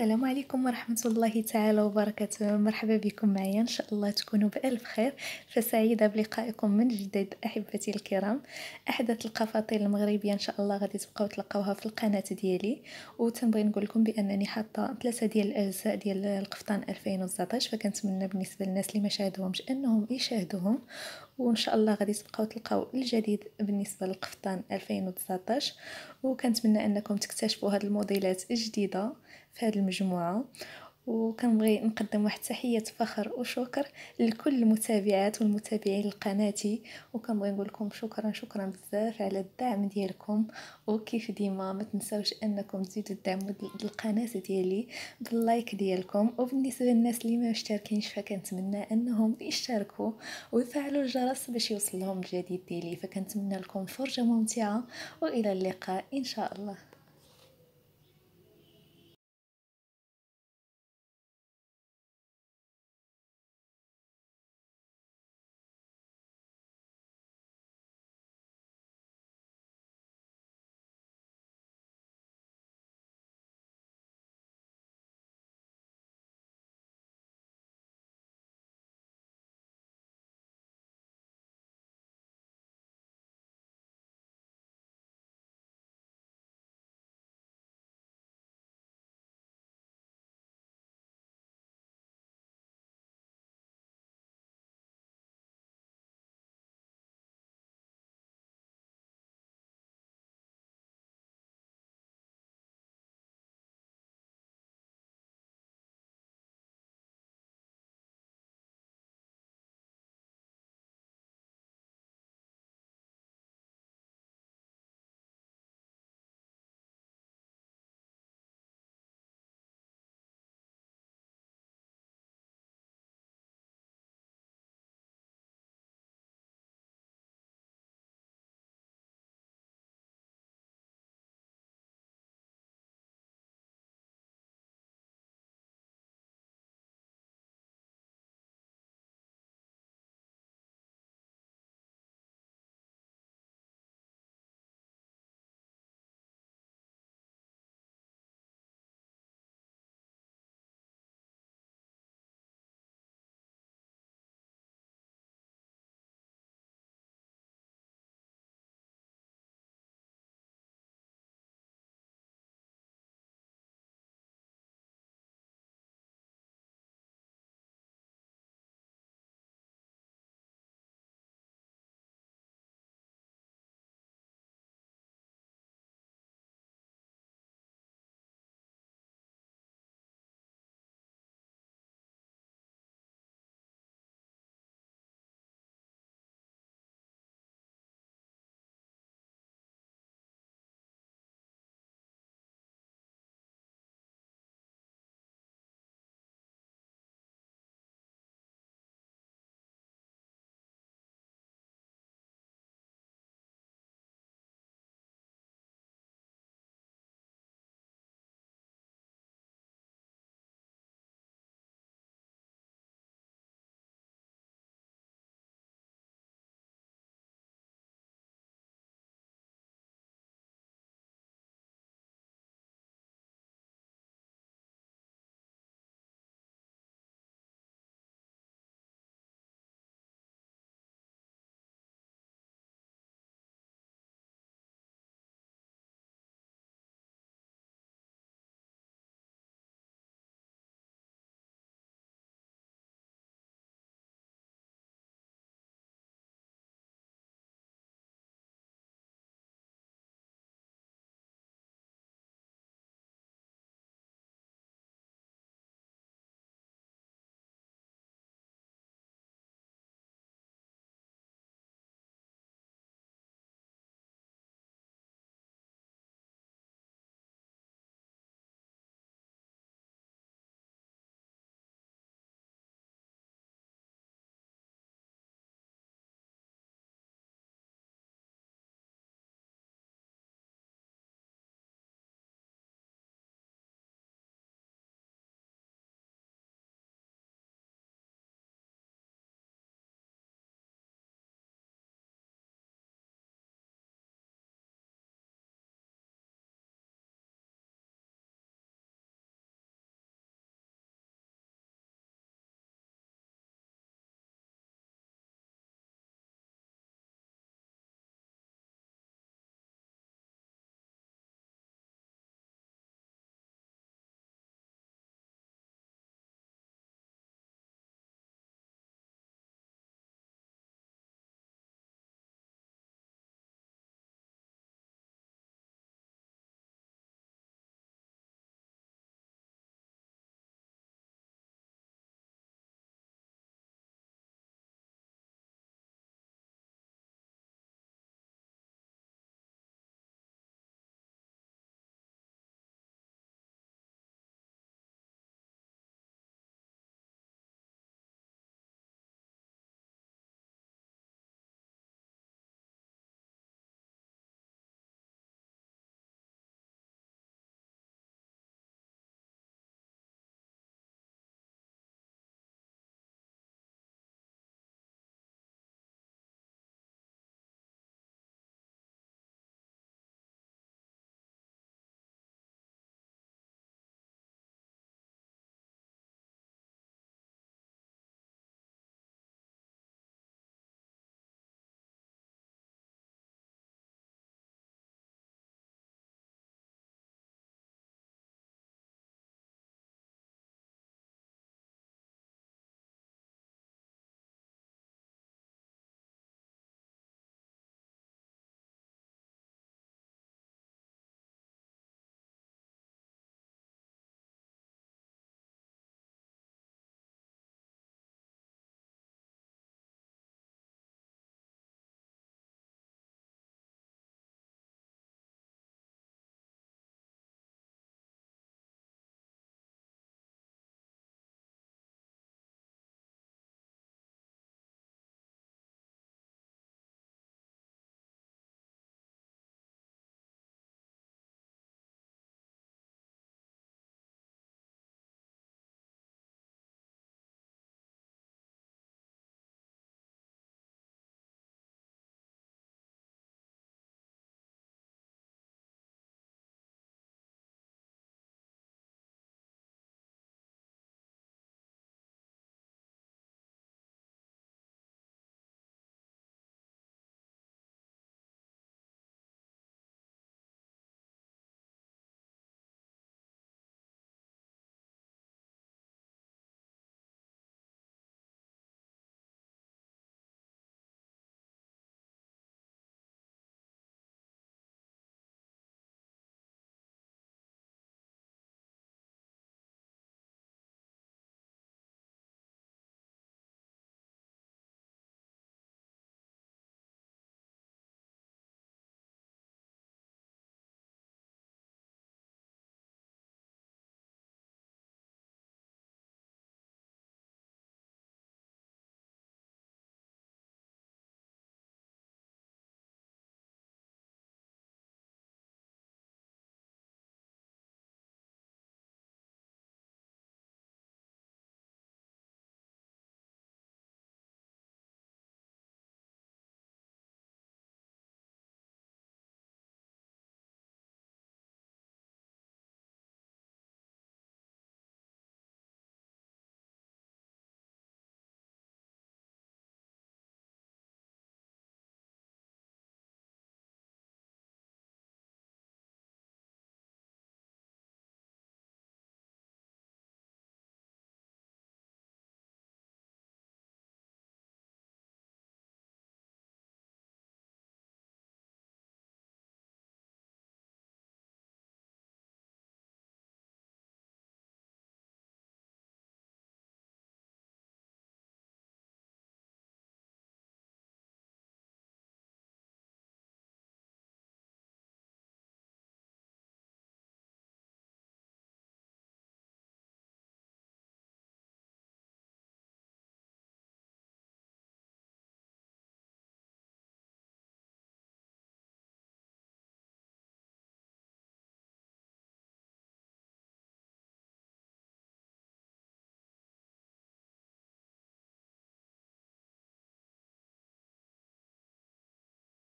السلام عليكم ورحمة الله تعالى وبركاته مرحبا بكم معي إن شاء الله تكونوا بألف خير فسعيدة بلقائكم من جديد أحبتي الكرام أحدث القفاطيل المغربية إن شاء الله غادي تبقاو تلقاوها في القناة ديالي وتنبغي نقول لكم بأنني حاطة ثلاثة ديال الأجزاء ديال القفطان 2019 فكنتمنى بالنسبة للناس اللي ما شاهدوهمش أنهم يشاهدوهم وان شاء الله غادي تبقاو تلقاو الجديد بالنسبه للقفطان 2019 وكنتمنى انكم تكتشفوا هاد الموديلات الجديده في هذه المجموعة وكنبغي نقدم واحد تحية فخر وشكر لكل المتابعات والمتابعين لقناتي وكنبغي نقول لكم شكرا شكرا بزاف على الدعم ديالكم وكيف ديما ما تنساوش انكم تزيدوا الدعم للقناه ديالي باللايك ديالكم وبالنسبة للناس اللي ما مشتركينش فكنتمنى انهم يشتركوا ويفعلوا الجرس باش يوصلهم الجديد ديالي فكنتمنى لكم فرجة ممتعة والى اللقاء ان شاء الله